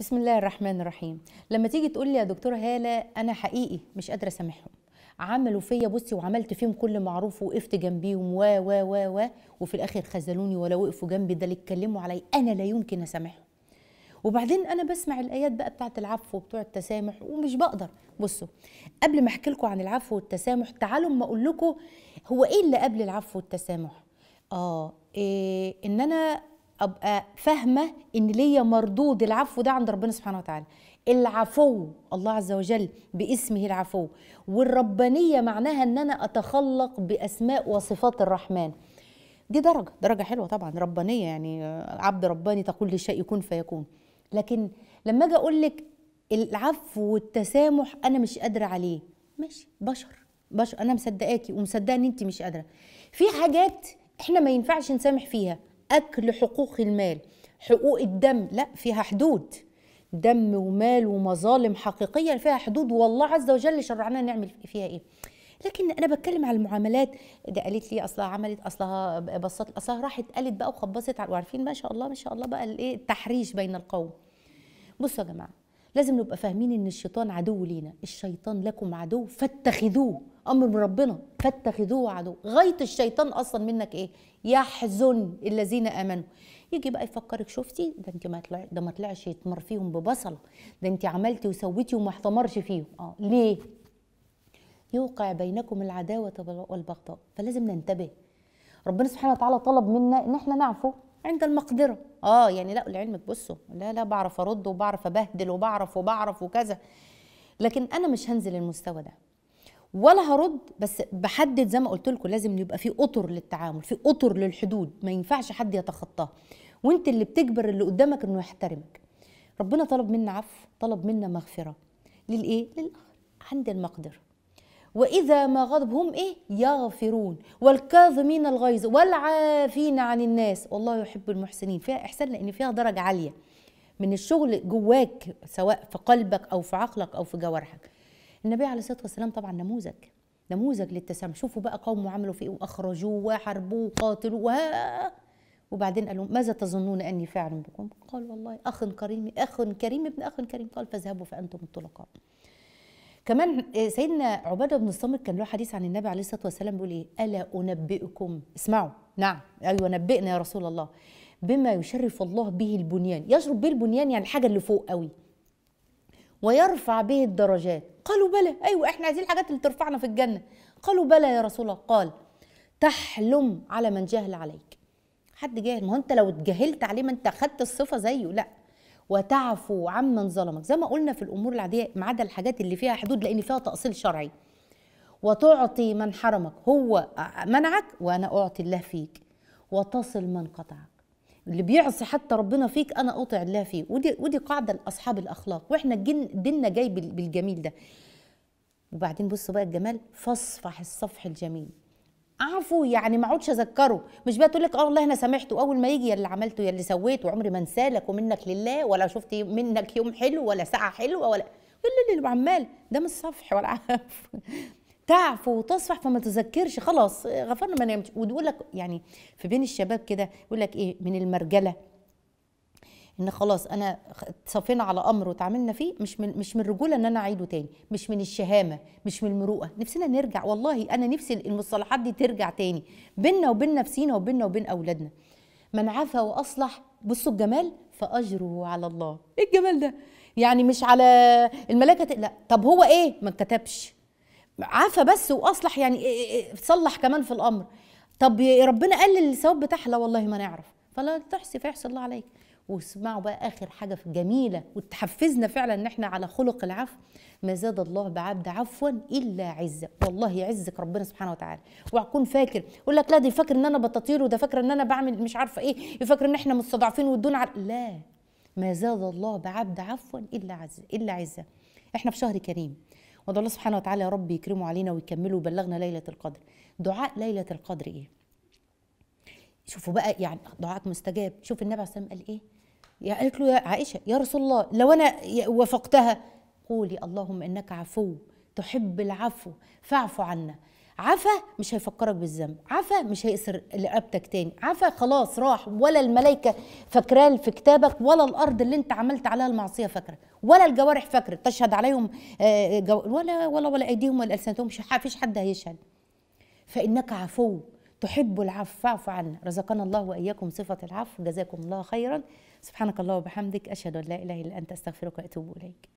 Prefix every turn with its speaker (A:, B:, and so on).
A: بسم الله الرحمن الرحيم لما تيجي تقول لي يا دكتور هاله انا حقيقي مش قادره اسامحهم عملوا فيا بصي وعملت فيهم كل معروف ووقفت جنبيهم و و و و وفي الاخر خذلوني ولا وقفوا جنبي ده اللي اتكلموا علي انا لا يمكن اسامحهم وبعدين انا بسمع الايات بقى بتاعه العفو وبتوع التسامح ومش بقدر بصوا قبل ما احكي لكم عن العفو والتسامح تعالوا اما اقول لكم هو ايه اللي قبل العفو والتسامح اه إيه ان انا ابقى فاهمه ان ليا مردود العفو ده عند ربنا سبحانه وتعالى العفو الله عز وجل باسمه العفو والربانيه معناها ان انا اتخلق باسماء وصفات الرحمن دي درجه درجه حلوه طبعا ربانيه يعني آه، عبد رباني تقول لشيء يكون فيكون لكن لما اجي اقول لك العفو والتسامح انا مش قادره عليه ماشي بشر بشر انا مصدقاكي ومصدقه ان انت مش قادره في حاجات احنا ما ينفعش نسامح فيها أكل حقوق المال حقوق الدم لا فيها حدود دم ومال ومظالم حقيقية فيها حدود والله عز وجل شرعنا نعمل فيها إيه لكن انا بتكلم على المعاملات ده قالت لي اصلها عملت اصلها بسطت اصلها راحت قالت بقى وخبصت وعارفين ما شاء الله ما شاء الله بقى الايه التحريش بين القوم بصوا يا جماعه لازم نبقى فاهمين ان الشيطان عدو لينا الشيطان لكم عدو فاتخذوه امر من ربنا فاتخذوه عدو غايه الشيطان اصلا منك ايه يحزن الذين امنوا يجي بقى يفكرك شفتي ده انت ما طلع ده ما طلعش يتمر فيهم ببصله ده انت عملتي وسويتي وما احتمرش فيهم اه ليه يوقع بينكم العداوه والبغضاء فلازم ننتبه ربنا سبحانه وتعالى طلب منا ان احنا نعفو عند المقدره اه يعني لا لعلمك بصوا لا لا بعرف ارد وبعرف ابهدل وبعرف وبعرف وكذا لكن انا مش هنزل المستوى ده ولا هرد بس بحدد زي ما قلت لكم لازم يبقى في اطر للتعامل في اطر للحدود ما ينفعش حد يتخطاها وانت اللي بتجبر اللي قدامك انه يحترمك ربنا طلب منا عفو طلب منا مغفره للايه للاخر عند المقدر واذا ما غضب هم ايه يغفرون والكاظمين الغيظ والعافين عن الناس والله يحب المحسنين فيها احسان لان فيها درجه عاليه من الشغل جواك سواء في قلبك او في عقلك او في جوارحك النبي عليه الصلاه والسلام طبعا نموذج نموذج للتسامح شوفوا بقى قومه عملوا فيه إيه، واخرجوه وحاربوه وقاتلوه وبعدين قال لهم ماذا تظنون اني فاعل بكم؟ قال والله اخ كريم اخ كريم ابن اخ كريم قال فاذهبوا فانتم الطلقاء. كمان سيدنا عباده بن الصامت كان له حديث عن النبي عليه الصلاه والسلام بيقول ايه؟ الا انبئكم اسمعوا نعم ايوه نبئنا يا رسول الله بما يشرف الله به البنيان، يشرف به البنيان يعني الحاجه اللي فوق قوي. ويرفع به الدرجات قالوا بلى أيوة إحنا عايزين الحاجات اللي ترفعنا في الجنة قالوا بلى يا رسول الله قال تحلم على من جهل عليك حد جاهل ما هو انت لو اتجاهلت عليه ما انت أخدت الصفه زيه لا وتعفو عمن ظلمك زي ما قلنا في الامور العاديه ما عدا الحاجات اللي فيها حدود لان فيها تاصيل شرعي وتعطي من حرمك هو منعك وانا اعطي الله فيك وتصل من قطعك اللي بيعصي حتى ربنا فيك انا اطع الله فيه ودي ودي قاعده لاصحاب الاخلاق واحنا الجن ديننا جاي بالجميل ده وبعدين بصوا بقى الجمال فاصفح الصفح الجميل عفو يعني ما اقعدش اذكره مش بقى تقول لك اه والله انا سامحته اول ما يجي يا اللي عملته يا اللي سويته وعمري ما انسالك ومنك لله ولا شفت منك يوم حلو ولا ساعه حلوه ولا اللي عمال ده مش صفح ولا عفو تعفو وتصفح فما تذكرش خلاص غفرنا ما نعمتش ويقول لك يعني في بين الشباب كده يقول لك ايه من المرجله ان خلاص انا صفينا على امر وتعاملنا فيه مش من مش من الرجوله ان انا اعيده تاني مش من الشهامه مش من المروءه نفسنا نرجع والله انا نفسي المصطلحات دي ترجع تاني بينا وبين نفسينا وبينا وبين اولادنا من عفا واصلح بصوا الجمال فاجره على الله ايه الجمال ده يعني مش على الملائكه لا طب هو ايه ما كتبش عافى بس واصلح يعني إيه، إيه، إيه، صلح كمان في الامر طب ربنا قلل الثواب بتاعها لا والله ما نعرف فلا تحصي فيحصل الله عليك واسمعوا بقى اخر حاجه جميله وتحفزنا فعلا ان احنا على خلق العفو ما زاد الله بعبد عفوا الا عزه والله يعزك ربنا سبحانه وتعالى وهكون فاكر يقول لك لا دي فاكر ان انا بتطير وده فاكر ان انا بعمل مش عارفه ايه يفكر ان احنا مستضعفين والدون عر... لا ما زاد الله بعبد عفوا الا عزه الا عزه احنا في شهر كريم وادعو الله سبحانه وتعالى يا رب يكرمه علينا ويكمله ويبلغنا ليله القدر دعاء ليله القدر ايه شوفوا بقى يعني دعاءك مستجاب شوف النبي عليه الصلاه قال ايه يا قالت له يا عائشه يا رسول الله لو انا وافقتها قولي اللهم انك عفو تحب العفو فاعف عنا عفا مش هيفكرك بالذنب عفا مش هيأسر رقبتك تاني عفا خلاص راح ولا الملائكة فاكراه في كتابك ولا الأرض اللي انت عملت عليها المعصية فاكرة ولا الجوارح فاكرة تشهد عليهم آه، ولا ولا ولا أيديهم ولا ألسنتهم مش فيش حد هيشهد فإنك عفو تحب العفو فاعف عنا رزقنا الله وإياكم صفة العفو جزاكم الله خيرا سبحانك الله وبحمدك أشهد أن لا إله إلا أنت أستغفرك وأتوب إليك